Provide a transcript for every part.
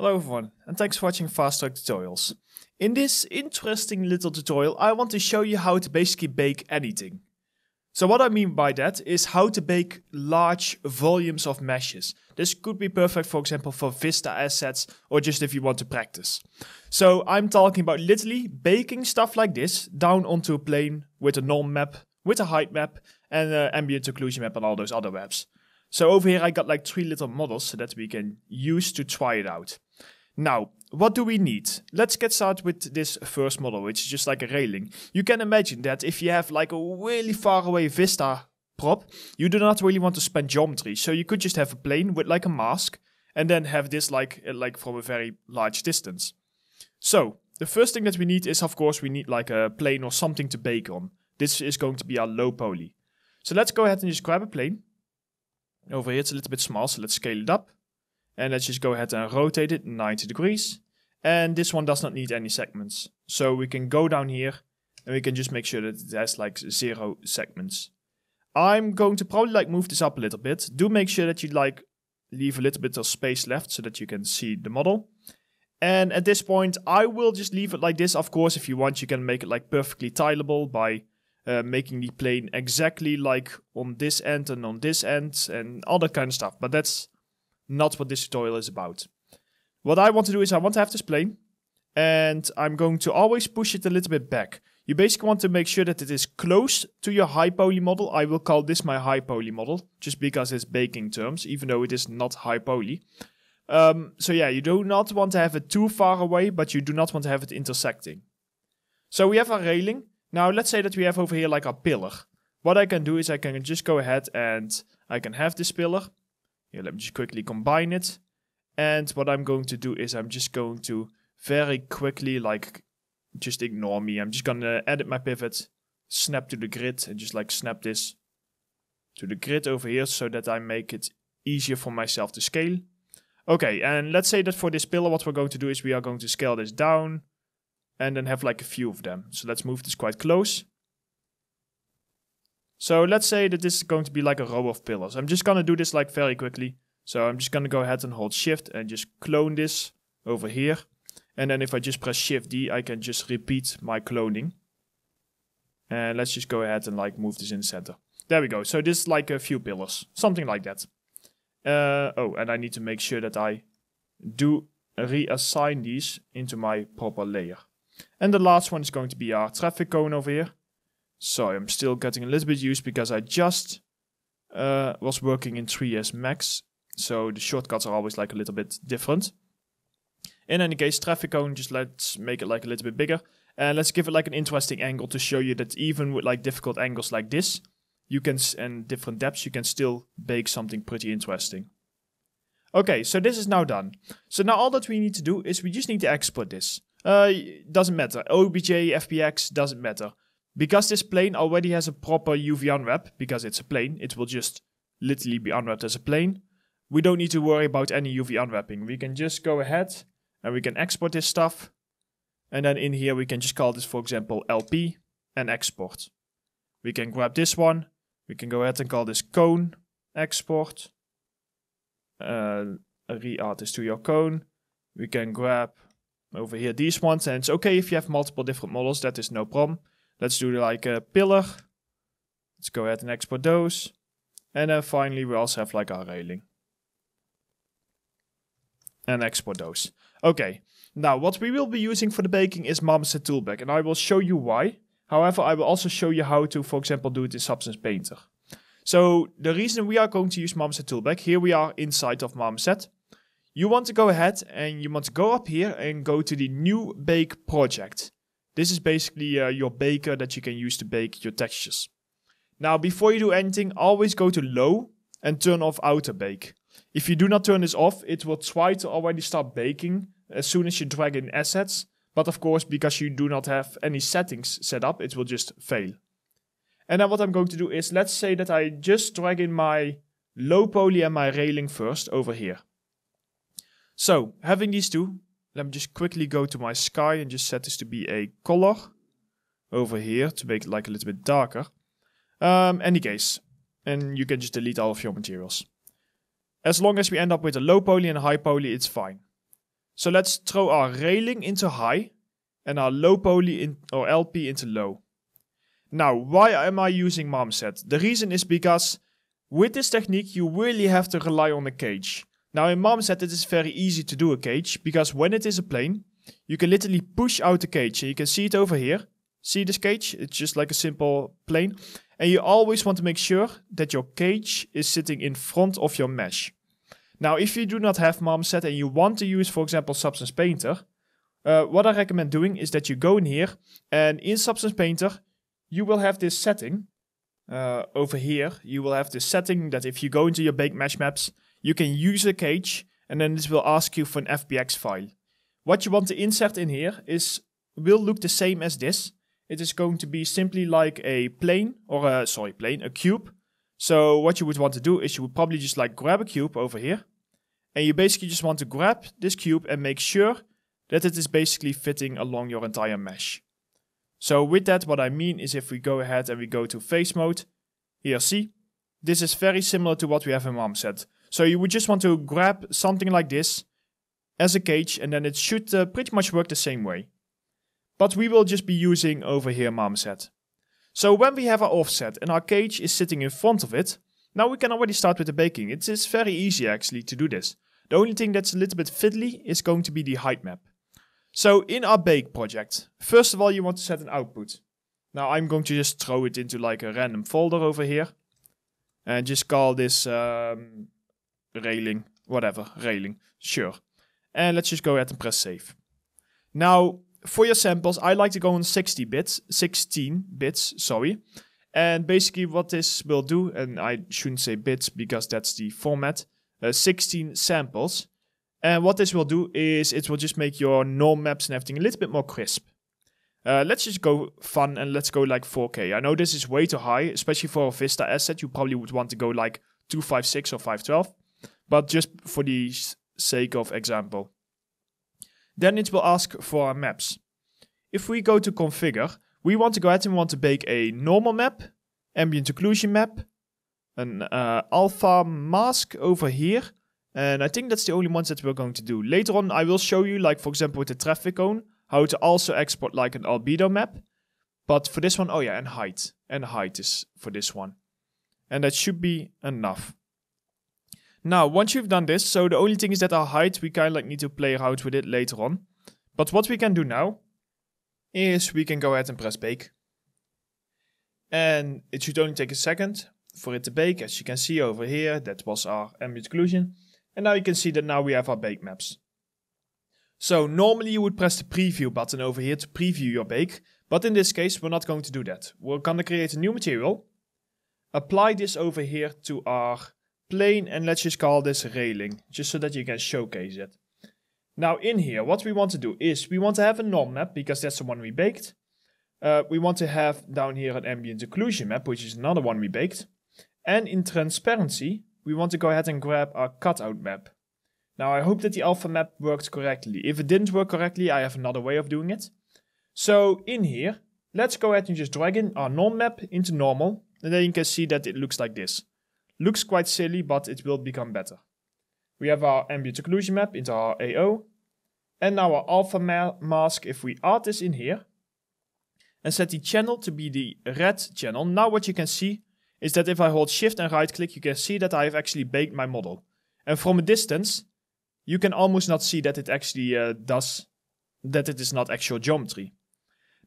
Hello everyone, and thanks for watching Fast Track Tutorials. In this interesting little tutorial, I want to show you how to basically bake anything. So what I mean by that is how to bake large volumes of meshes. This could be perfect, for example, for Vista assets or just if you want to practice. So I'm talking about literally baking stuff like this down onto a plane with a norm map, with a height map and uh, ambient occlusion map and all those other maps. So over here I got like three little models so that we can use to try it out. Now, what do we need? Let's get started with this first model, which is just like a railing. You can imagine that if you have like a really far away vista prop, you do not really want to spend geometry. So you could just have a plane with like a mask and then have this like, uh, like from a very large distance. So the first thing that we need is of course we need like a plane or something to bake on. This is going to be our low poly. So let's go ahead and just grab a plane over here, it's a little bit small, so let's scale it up. And let's just go ahead and rotate it 90 degrees. And this one does not need any segments. So we can go down here and we can just make sure that it has like zero segments. I'm going to probably like move this up a little bit. Do make sure that you like leave a little bit of space left so that you can see the model. And at this point, I will just leave it like this. Of course, if you want, you can make it like perfectly tileable by uh, making the plane exactly like on this end and on this end and all that kind of stuff. But that's not what this tutorial is about. What I want to do is I want to have this plane and I'm going to always push it a little bit back. You basically want to make sure that it is close to your high poly model. I will call this my high poly model just because it's baking terms, even though it is not high poly. Um, so yeah, you do not want to have it too far away, but you do not want to have it intersecting. So we have our railing. Now let's say that we have over here like a pillar. What I can do is I can just go ahead and I can have this pillar. Here, let me just quickly combine it. And what I'm going to do is I'm just going to very quickly like just ignore me. I'm just gonna edit my pivot, snap to the grid and just like snap this to the grid over here so that I make it easier for myself to scale. Okay, and let's say that for this pillar what we're going to do is we are going to scale this down and then have like a few of them. So let's move this quite close. So let's say that this is going to be like a row of pillars. I'm just gonna do this like very quickly. So I'm just gonna go ahead and hold shift and just clone this over here. And then if I just press shift D, I can just repeat my cloning. And let's just go ahead and like move this in the center. There we go. So this is like a few pillars, something like that. Uh, oh, and I need to make sure that I do reassign these into my proper layer. And the last one is going to be our traffic cone over here. So I'm still getting a little bit used because I just uh, was working in 3ds max. So the shortcuts are always like a little bit different. In any case, traffic cone, just let's make it like a little bit bigger. And let's give it like an interesting angle to show you that even with like difficult angles like this, you can, and different depths, you can still bake something pretty interesting. Okay, so this is now done. So now all that we need to do is we just need to export this. Uh, doesn't matter. OBJ, FBX, doesn't matter. Because this plane already has a proper UV unwrap, because it's a plane, it will just literally be unwrapped as a plane. We don't need to worry about any UV unwrapping. We can just go ahead and we can export this stuff. And then in here we can just call this, for example, LP and export. We can grab this one. We can go ahead and call this cone export. Uh, re-art this to your cone. We can grab over here these ones. And it's okay if you have multiple different models, that is no problem. Let's do like a pillar. Let's go ahead and export those. And then finally we also have like our railing. And export those. Okay, now what we will be using for the baking is Marmoset Toolbag and I will show you why. However, I will also show you how to, for example, do it in Substance Painter. So the reason we are going to use Marmoset Toolbag, here we are inside of Marmoset you want to go ahead and you want to go up here and go to the new bake project. This is basically uh, your baker that you can use to bake your textures. Now, before you do anything, always go to low and turn off auto bake. If you do not turn this off, it will try to already start baking as soon as you drag in assets. But of course, because you do not have any settings set up, it will just fail. And then what I'm going to do is, let's say that I just drag in my low poly and my railing first over here. So having these two, let me just quickly go to my sky and just set this to be a color over here to make it like a little bit darker. Um, any case, and you can just delete all of your materials. As long as we end up with a low poly and a high poly, it's fine. So let's throw our railing into high and our low poly in, or LP into low. Now, why am I using marmoset? The reason is because with this technique, you really have to rely on the cage. Now in mom said it is very easy to do a cage because when it is a plane, you can literally push out the cage. you can see it over here. See this cage? It's just like a simple plane. And you always want to make sure that your cage is sitting in front of your mesh. Now, if you do not have MomSet and you want to use, for example, Substance Painter, uh, what I recommend doing is that you go in here and in Substance Painter, you will have this setting. Uh, over here, you will have this setting that if you go into your baked mesh maps, you can use a cage and then this will ask you for an FBX file. What you want to insert in here is will look the same as this. It is going to be simply like a plane or a, sorry, plane, a cube. So what you would want to do is you would probably just like grab a cube over here. And you basically just want to grab this cube and make sure that it is basically fitting along your entire mesh. So with that, what I mean is if we go ahead and we go to face mode, here see, this is very similar to what we have in MOMSET. So you would just want to grab something like this as a cage and then it should uh, pretty much work the same way. But we will just be using over here marmoset. So when we have our offset and our cage is sitting in front of it, now we can already start with the baking. It is very easy actually to do this. The only thing that's a little bit fiddly is going to be the height map. So in our bake project, first of all you want to set an output. Now I'm going to just throw it into like a random folder over here and just call this um, railing, whatever, railing, sure. And let's just go ahead and press save. Now, for your samples, I like to go on 60 bits, 16 bits, sorry. And basically what this will do, and I shouldn't say bits because that's the format, uh, 16 samples. And what this will do is it will just make your norm maps and everything a little bit more crisp. Uh, let's just go fun and let's go like 4K. I know this is way too high, especially for a Vista asset. You probably would want to go like 256 or 512 but just for the sake of example. Then it will ask for our maps. If we go to configure, we want to go ahead and want to bake a normal map, ambient occlusion map, an uh, alpha mask over here, and I think that's the only ones that we're going to do. Later on, I will show you, like for example with the traffic cone, how to also export like an albedo map. But for this one, oh yeah, and height. And height is for this one. And that should be enough. Now, once you've done this, so the only thing is that our height, we kind of like need to play around with it later on. But what we can do now is we can go ahead and press bake. And it should only take a second for it to bake. As you can see over here, that was our ambient occlusion. And now you can see that now we have our bake maps. So normally you would press the preview button over here to preview your bake. But in this case, we're not going to do that. We're going to create a new material. Apply this over here to our plane and let's just call this railing, just so that you can showcase it. Now in here, what we want to do is we want to have a norm map because that's the one we baked. Uh, we want to have down here an ambient occlusion map, which is another one we baked. And in transparency, we want to go ahead and grab our cutout map. Now I hope that the alpha map worked correctly. If it didn't work correctly, I have another way of doing it. So in here, let's go ahead and just drag in our norm map into normal. And then you can see that it looks like this. Looks quite silly, but it will become better. We have our ambient occlusion map into our AO. And now our alpha ma mask, if we add this in here, and set the channel to be the red channel. Now what you can see is that if I hold shift and right click, you can see that I have actually baked my model. And from a distance, you can almost not see that it actually uh, does, that it is not actual geometry.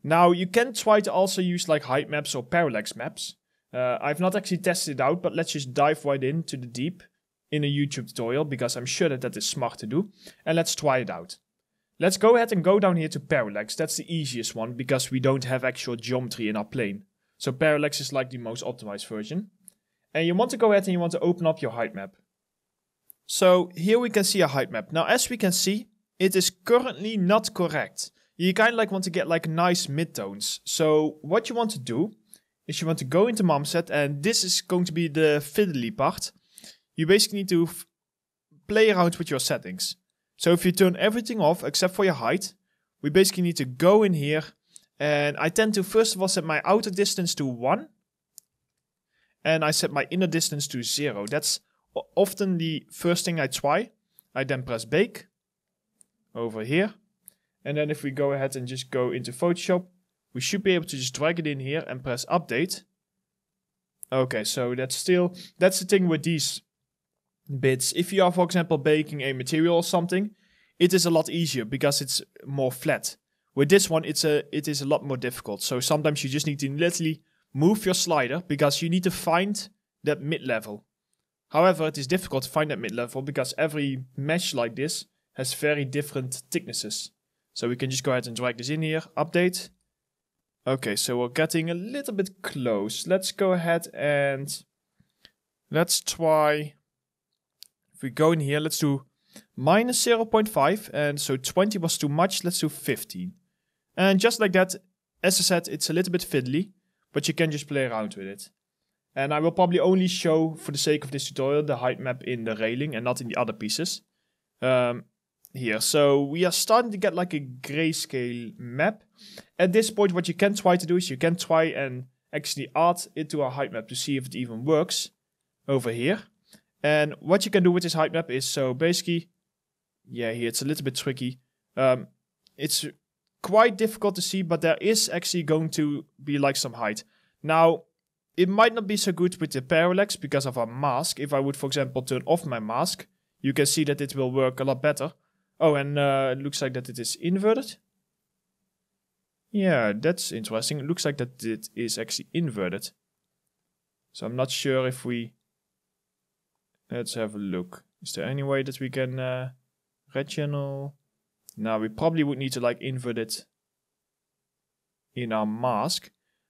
Now you can try to also use like height maps or parallax maps, uh, I've not actually tested it out, but let's just dive right into the deep in a YouTube tutorial because I'm sure that that is smart to do. And let's try it out. Let's go ahead and go down here to parallax. That's the easiest one because we don't have actual geometry in our plane. So parallax is like the most optimized version. And you want to go ahead and you want to open up your height map. So here we can see a height map. Now as we can see, it is currently not correct. You kind of like want to get like nice midtones. So what you want to do is you want to go into MomSet, and this is going to be the fiddly part. You basically need to play around with your settings. So if you turn everything off except for your height, we basically need to go in here, and I tend to first of all set my outer distance to 1, and I set my inner distance to 0. That's often the first thing I try. I then press bake over here. And then if we go ahead and just go into Photoshop, we should be able to just drag it in here and press update. Okay, so that's still, that's the thing with these bits. If you are, for example, baking a material or something, it is a lot easier because it's more flat. With this one, it's a, it is a lot more difficult. So sometimes you just need to literally move your slider because you need to find that mid-level. However, it is difficult to find that mid-level because every mesh like this has very different thicknesses. So we can just go ahead and drag this in here, update, Okay, so we're getting a little bit close. Let's go ahead and let's try, if we go in here, let's do minus 0.5. And so 20 was too much. Let's do 15. And just like that, as I said, it's a little bit fiddly, but you can just play around with it. And I will probably only show, for the sake of this tutorial, the height map in the railing and not in the other pieces. Um, here. So we are starting to get like a grayscale map. At this point, what you can try to do is you can try and actually add it to a height map to see if it even works over here. And what you can do with this height map is so basically, yeah, here it's a little bit tricky. Um, it's quite difficult to see, but there is actually going to be like some height. Now, it might not be so good with the parallax because of our mask. If I would, for example, turn off my mask, you can see that it will work a lot better. Oh, and uh, eh, it looks like that it is inverted. Yeah, that's interesting. It looks like that it is actually inverted. So I'm not sure if we... Let's have a look. Is there any way that we can uh, eh, red channel? Now we probably would need to like invert it in our mask.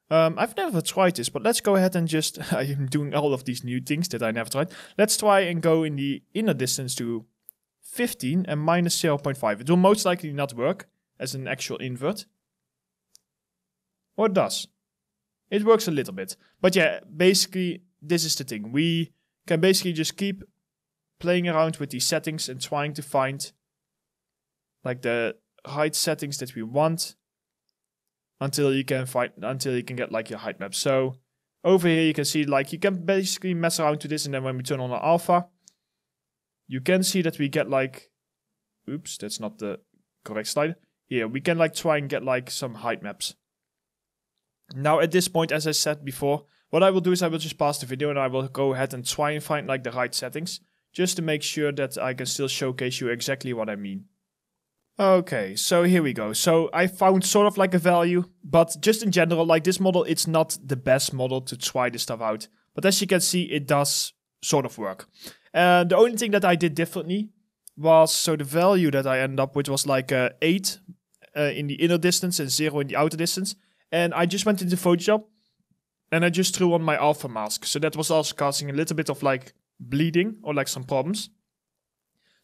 Um, I've never tried this, but let's go ahead and just, I am doing all of these new things that I never tried. Let's try and go in the inner distance to 15 and minus 0.5. It will most likely not work as an actual invert. Or it does. It works a little bit. But yeah, basically, this is the thing. We can basically just keep playing around with these settings and trying to find like the height settings that we want until you can find until you can get like your height map. So over here you can see like you can basically mess around to this and then when we turn on the alpha, you can see that we get like, oops, that's not the correct slide. Here, we can like try and get like some height maps. Now at this point, as I said before, what I will do is I will just pause the video and I will go ahead and try and find like the right settings, just to make sure that I can still showcase you exactly what I mean. Okay, so here we go. So I found sort of like a value, but just in general, like this model, it's not the best model to try this stuff out. But as you can see, it does sort of work. And the only thing that I did differently was so the value that I ended up with was like uh, 8 uh, in the inner distance and 0 in the outer distance. And I just went into Photoshop and I just threw on my alpha mask. So that was also causing a little bit of like bleeding or like some problems.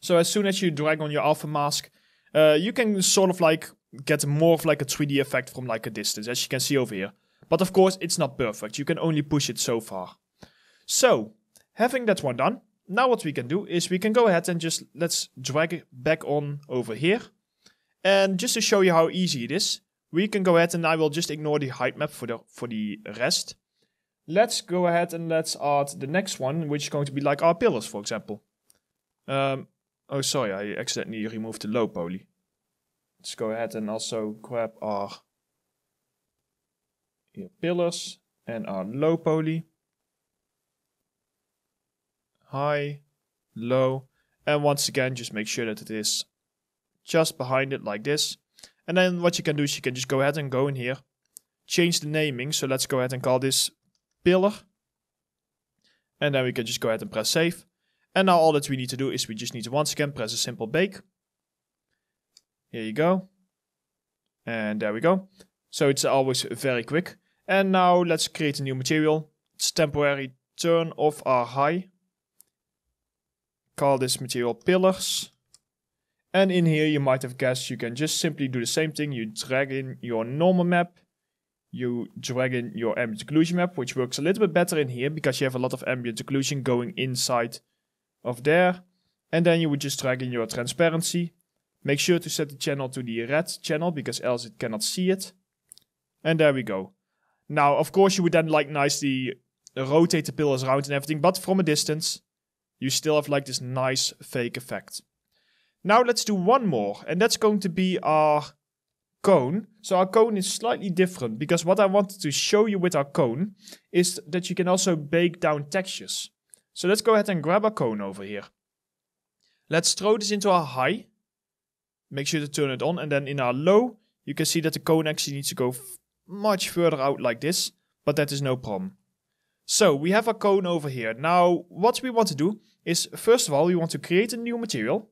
So as soon as you drag on your alpha mask, uh, you can sort of like get more of like a 3D effect from like a distance, as you can see over here. But of course, it's not perfect. You can only push it so far. So, having that one done, now what we can do is we can go ahead and just let's drag it back on over here. And just to show you how easy it is, we can go ahead and I will just ignore the height map for the, for the rest. Let's go ahead and let's add the next one, which is going to be like our pillars, for example. Um, oh, sorry, I accidentally removed the low poly. Let's go ahead and also grab our pillars and our low poly high, low, and once again, just make sure that it is just behind it like this. And then what you can do is you can just go ahead and go in here, change the naming. So let's go ahead and call this pillar. And then we can just go ahead and press save. And now all that we need to do is we just need to once again press a simple bake. Here you go. And there we go. So it's always very quick. And now let's create a new material. It's temporary turn off our high call this material pillars. And in here, you might have guessed, you can just simply do the same thing. You drag in your normal map. You drag in your ambient occlusion map, which works a little bit better in here because you have a lot of ambient occlusion going inside of there. And then you would just drag in your transparency. Make sure to set the channel to the red channel because else it cannot see it. And there we go. Now, of course, you would then like nicely rotate the pillars around and everything, but from a distance you still have like this nice fake effect. Now let's do one more, and that's going to be our cone. So our cone is slightly different because what I wanted to show you with our cone is that you can also bake down textures. So let's go ahead and grab our cone over here. Let's throw this into our high. Make sure to turn it on and then in our low, you can see that the cone actually needs to go much further out like this, but that is no problem. So we have a cone over here. Now what we want to do is first of all we want to create a new material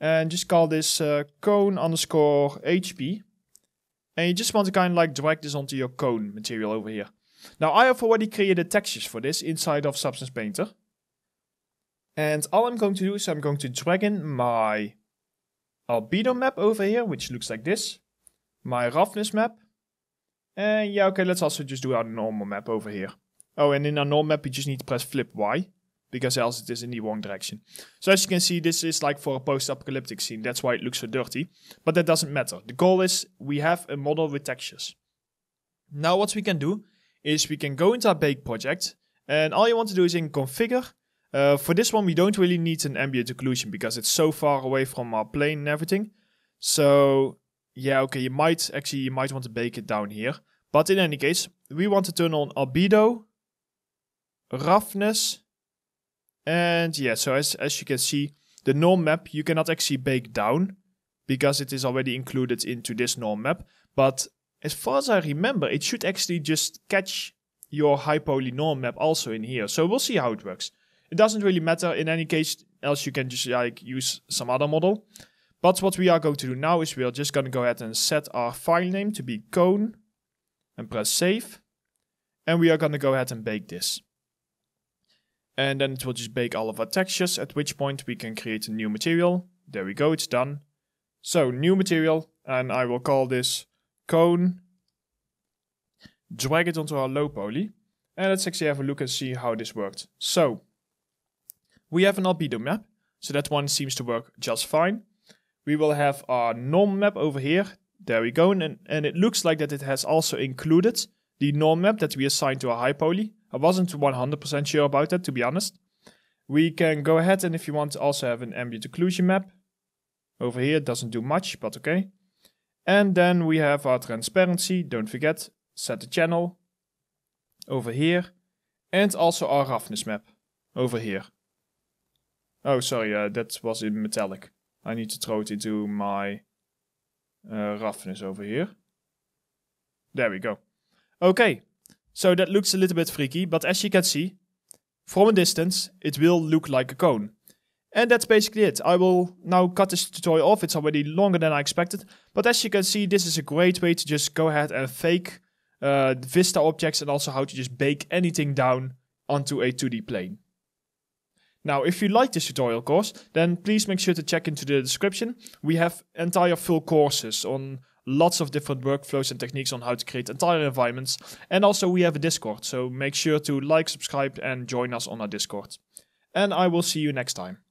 and just call this uh, cone underscore HP and you just want to kind of like drag this onto your cone material over here. Now I have already created textures for this inside of Substance Painter. And all I'm going to do is I'm going to drag in my albedo map over here, which looks like this. My roughness map. And yeah, okay, let's also just do our normal map over here. Oh, and in our normal map, we just need to press flip Y because else it is in the wrong direction. So as you can see, this is like for a post-apocalyptic scene. That's why it looks so dirty, but that doesn't matter. The goal is we have a model with textures. Now what we can do is we can go into our bake project and all you want to do is in configure. Uh, for this one, we don't really need an ambient occlusion because it's so far away from our plane and everything. So yeah, okay, you might actually, you might want to bake it down here. But in any case, we want to turn on albedo, roughness. And yeah, so as, as you can see, the norm map you cannot actually bake down because it is already included into this norm map. But as far as I remember, it should actually just catch your high poly norm map also in here. So we'll see how it works. It doesn't really matter in any case, else you can just like use some other model. But what we are going to do now is we are just going to go ahead and set our file name to be cone and press save. And we are going to go ahead and bake this. And then it will just bake all of our textures, at which point we can create a new material. There we go, it's done. So, new material, and I will call this cone. Drag it onto our low poly. And let's actually have a look and see how this worked. So, we have an albedo map, so that one seems to work just fine. We will have our norm map over here. There we go, and, and it looks like that it has also included the norm map that we assigned to our high poly. I wasn't 100% sure about that, to be honest. We can go ahead and if you want also have an ambient occlusion map. Over here it doesn't do much, but okay. And then we have our transparency, don't forget, set the channel. Over here. And also our roughness map. Over here. Oh, sorry, uh, that was in metallic. I need to throw it into my uh, roughness over here. There we go. Okay, so that looks a little bit freaky, but as you can see, from a distance, it will look like a cone. And that's basically it. I will now cut this tutorial off. It's already longer than I expected. But as you can see, this is a great way to just go ahead and fake uh, Vista objects and also how to just bake anything down onto a 2D plane. Now, if you like this tutorial course, then please make sure to check into the description. We have entire full courses on lots of different workflows and techniques on how to create entire environments. And also, we have a Discord, so make sure to like, subscribe, and join us on our Discord. And I will see you next time.